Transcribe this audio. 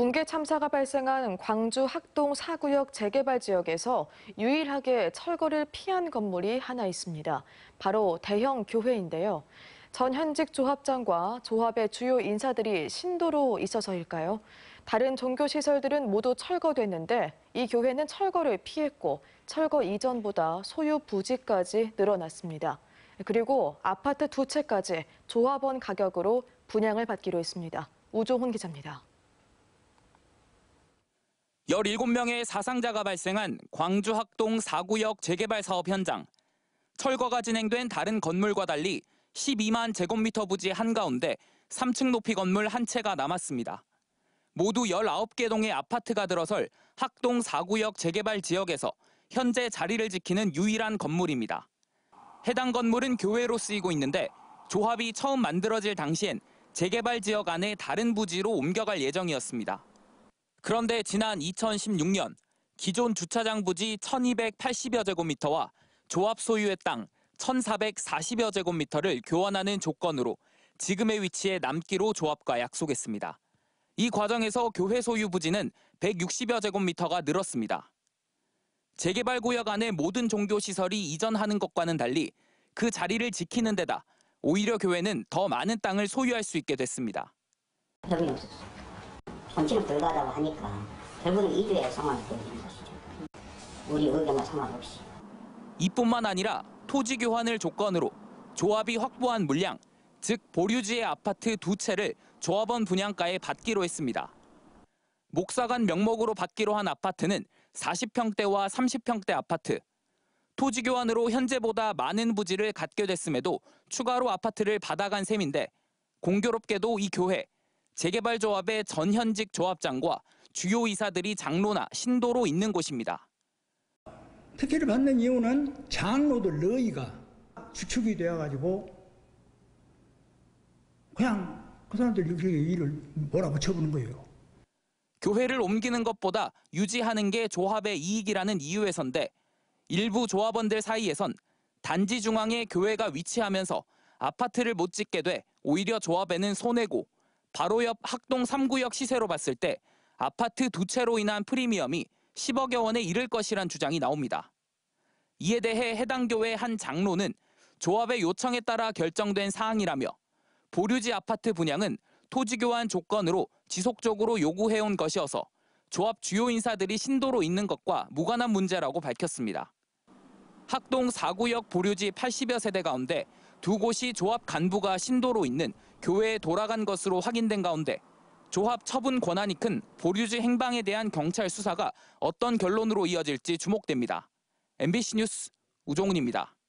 붕괴 참사가 발생한 광주 학동 4구역 재개발 지역에서 유일하게 철거를 피한 건물이 하나 있습니다. 바로 대형 교회인데요. 전 현직 조합장과 조합의 주요 인사들이 신도로 있어서일까요? 다른 종교 시설들은 모두 철거됐는데 이 교회는 철거를 피했고 철거 이전보다 소유 부지까지 늘어났습니다. 그리고 아파트 두 채까지 조합원 가격으로 분양을 받기로 했습니다. 우종훈 기자입니다. 17명의 사상자가 발생한 광주 학동 4구역 재개발 사업 현장. 철거가 진행된 다른 건물과 달리 12만 제곱미터 부지 한가운데 3층 높이 건물 한 채가 남았습니다. 모두 19개 동의 아파트가 들어설 학동 4구역 재개발 지역에서 현재 자리를 지키는 유일한 건물입니다. 해당 건물은 교회로 쓰이고 있는데 조합이 처음 만들어질 당시엔 재개발 지역 안에 다른 부지로 옮겨갈 예정이었습니다. 그런데 지난 2016년 기존 주차장 부지 1280여 제곱미터와 조합 소유의 땅 1440여 제곱미터를 교환하는 조건으로 지금의 위치에 남기로 조합과 약속했습니다. 이 과정에서 교회 소유 부지는 160여 제곱미터가 늘었습니다. 재개발 구역 안의 모든 종교 시설이 이전하는 것과는 달리 그 자리를 지키는 데다 오히려 교회는 더 많은 땅을 소유할 수 있게 됐습니다. 손질 불가하다고 하니까 결국은 이주의 상황이 되어지는 것이죠. 우리 의견과 상관없이. 이뿐만 아니라 토지 교환을 조건으로 조합이 확보한 물량, 즉 보류지의 아파트 두 채를 조합원 분양가에 받기로 했습니다. 목사관 명목으로 받기로 한 아파트는 40평대와 30평대 아파트. 토지 교환으로 현재보다 많은 부지를 갖게 됐음에도 추가로 아파트를 받아간 셈인데 공교롭게도 이 교회 재개발 조합의 전현직 조합장과 주요 이사들이 장로나 신도로 있는 곳입니다. 특혜를 받는 이유는 장로들 너희가 주축이 되어가지고 그냥 그 사람들 일을 몰아붙여보는 거예요. 교회를 옮기는 것보다 유지하는 게 조합의 이익이라는 이유에선데 일부 조합원들 사이에선 단지 중앙에 교회가 위치하면서 아파트를 못 짓게 돼 오히려 조합에는 손해고 바로 옆 학동 3구역 시세로 봤을 때 아파트 두 채로 인한 프리미엄이 10억여 원에 이를 것이란 주장이 나옵니다. 이에 대해 해당 교회 한 장로는 조합의 요청에 따라 결정된 사항이라며 보류지 아파트 분양은 토지 교환 조건으로 지속적으로 요구해온 것이어서 조합 주요 인사들이 신도로 있는 것과 무관한 문제라고 밝혔습니다. 학동 4구역 보류지 80여 세대 가운데 두 곳이 조합 간부가 신도로 있는 교회에 돌아간 것으로 확인된 가운데 조합 처분 권한이 큰 보류지 행방에 대한 경찰 수사가 어떤 결론으로 이어질지 주목됩니다. MBC 뉴스 우종훈입니다.